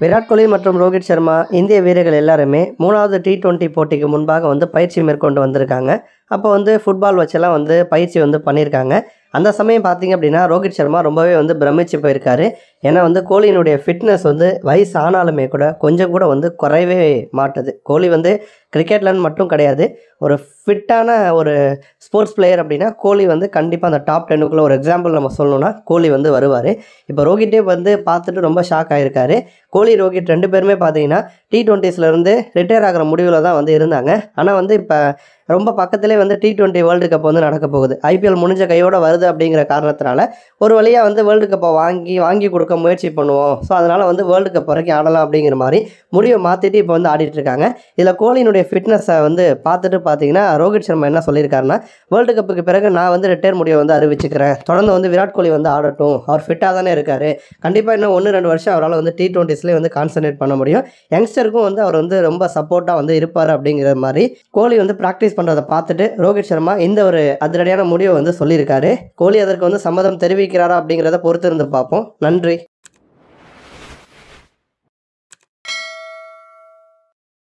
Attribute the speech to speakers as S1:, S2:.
S1: விராட் கோலி மற்றும் ரோஹித் சர்மா இந்திய வீரர்கள் எல்லாருமே மூணாவது டி டுவெண்ட்டி போட்டிக்கு முன்பாக வந்து பயிற்சி மேற்கொண்டு வந்திருக்காங்க அப்போ வந்து ஃபுட்பால் வச்செல்லாம் வந்து பயிற்சி வந்து பண்ணியிருக்காங்க அந்த சமயம் பார்த்திங்க அப்படின்னா ரோஹித் சர்மா ரொம்பவே வந்து பிரமிச்சு போயிருக்காரு ஏன்னா வந்து கோழியினுடைய ஃபிட்னஸ் வந்து வயசு ஆனாலுமே கூட கொஞ்சம் கூட வந்து குறையவே மாட்டுது கோழி வந்து கிரிக்கெட்லன்னு மட்டும் கிடையாது ஒரு ஃபிட்டான ஒரு ஸ்போர்ட்ஸ் பிளேயர் அப்படின்னா கோலி வந்து கண்டிப்பாக அந்த டாப் டென்னுக்குள்ளே ஒரு எக்ஸாம்பிள் நம்ம சொல்லணும்னா கோலி வந்து வருவார் இப்போ ரோஹித்தே வந்து பார்த்துட்டு ரொம்ப ஷாக் ஆகியிருக்காரு கோலி ரோஹித் ரெண்டு பேருமே பார்த்தீங்கன்னா டி டுவெண்ட்டிஸ்லேருந்து ரிட்டையர் ஆகிற முடிவில் தான் வந்து இருந்தாங்க ஆனால் வந்து இப்போ ரொம்ப பக்கத்துலேயே வந்து டி டுவெண்ட்டி வேர்ல்டு கப் வந்து நடக்க போகுது ஐபிஎல் முடிஞ்ச கையோடு வருது அப்படிங்கிற காரணத்தினால ஒரு வழியாக வந்து வேர்ல்டு கப்பை வாங்கி வாங்கி கொடுக்க முயற்சி பண்ணுவோம் ஸோ அதனால் வந்து வேர்ல்டு கப் வரைக்கும் ஆடலாம் அப்படிங்கிற மாதிரி முடிவை மாற்றிட்டு இப்போ வந்து ஆடிட்டுருக்காங்க இதில் கோலியினுடைய ஃபிட்னஸை வந்து பார்த்துட்டு பார்த்தீங்கன்னா ரோஹித் சர்மா என்ன சொல்லியிருக்காருன்னா வேர்ல்டு கப்புக்கு பிறகு நான் வந்து ரிட்டையர் முடிவை வந்து அறிவிச்சுக்கிறேன் தொடர்ந்து வந்து விராட் கோலி வந்து ஆடட்டும் அவர் ஃபிட்டாக தானே இருக்கார் கண்டிப்பாக இன்னும் ஒன்று ரெண்டு வருஷம் அவரால் வந்து டி ட்வெண்ட்டிஸ்லேயே வந்து கான்சன்ட்ரேட் பண்ண முடியும் யங்ஸ்டருக்கும் வந்து அவர் வந்து ரொம்ப சப்போர்ட்டாக வந்து இருப்பார் அப்படிங்கிற மாதிரி கோலி வந்து ப்ராக்டிஸ் பண்ணுறதை பார்த்துட்டு ரோஹித் சர்மா இந்த ஒரு அதிரடியான முடிவை வந்து சொல்லியிருக்காரு கோலி அதற்கு வந்து சம்மதம் தெரிவிக்கிறாரா அப்படிங்கிறத பொறுத்திருந்து பார்ப்போம் நன்றி